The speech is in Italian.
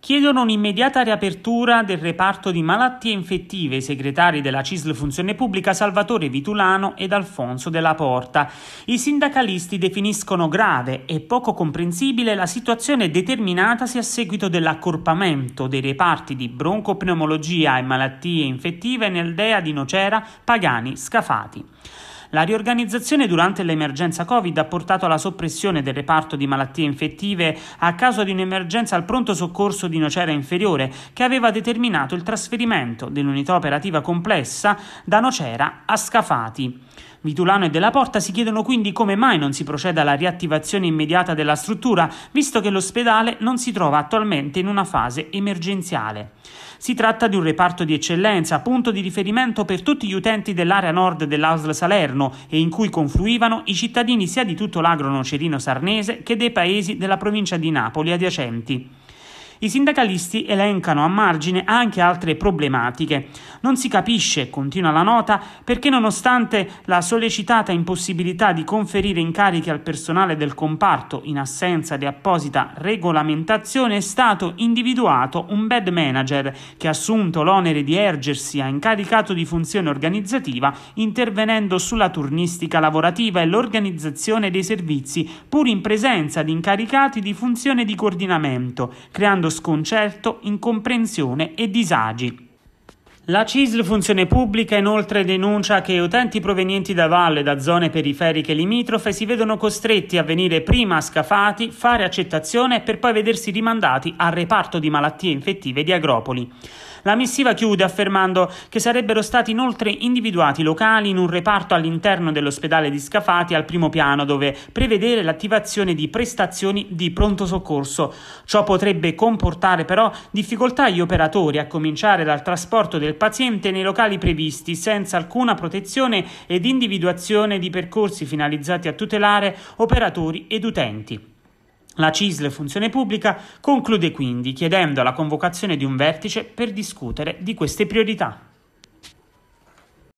chiedono un'immediata riapertura del reparto di malattie infettive i segretari della CISL Funzione Pubblica Salvatore Vitulano ed Alfonso Della Porta. I sindacalisti definiscono grave e poco comprensibile la situazione determinatasi a seguito dell'accorpamento dei reparti di broncopneumologia e malattie infettive nel DEA di Nocera, Pagani, Scafati. La riorganizzazione durante l'emergenza Covid ha portato alla soppressione del reparto di malattie infettive a causa di un'emergenza al pronto soccorso di Nocera Inferiore che aveva determinato il trasferimento dell'unità operativa complessa da Nocera a Scafati. Vitulano e Della Porta si chiedono quindi come mai non si proceda alla riattivazione immediata della struttura, visto che l'ospedale non si trova attualmente in una fase emergenziale. Si tratta di un reparto di eccellenza, punto di riferimento per tutti gli utenti dell'area nord dell'Ausl Salerno e in cui confluivano i cittadini sia di tutto l'agro nocerino sarnese che dei paesi della provincia di Napoli adiacenti. I sindacalisti elencano a margine anche altre problematiche. Non si capisce, continua la nota, perché nonostante la sollecitata impossibilità di conferire incarichi al personale del comparto in assenza di apposita regolamentazione è stato individuato un bad manager che ha assunto l'onere di ergersi a incaricato di funzione organizzativa intervenendo sulla turnistica lavorativa e l'organizzazione dei servizi pur in presenza di incaricati di funzione di coordinamento, creando sconcerto, incomprensione e disagi. La CISL Funzione Pubblica inoltre denuncia che utenti provenienti da valle e da zone periferiche limitrofe si vedono costretti a venire prima a Scafati, fare accettazione per poi vedersi rimandati al reparto di malattie infettive di Agropoli. La missiva chiude affermando che sarebbero stati inoltre individuati locali in un reparto all'interno dell'ospedale di Scafati al primo piano dove prevedere l'attivazione di prestazioni di pronto soccorso. Ciò potrebbe comportare però difficoltà agli operatori a cominciare dal trasporto del del paziente nei locali previsti, senza alcuna protezione ed individuazione di percorsi finalizzati a tutelare operatori ed utenti. La CISL Funzione Pubblica conclude quindi chiedendo la convocazione di un vertice per discutere di queste priorità.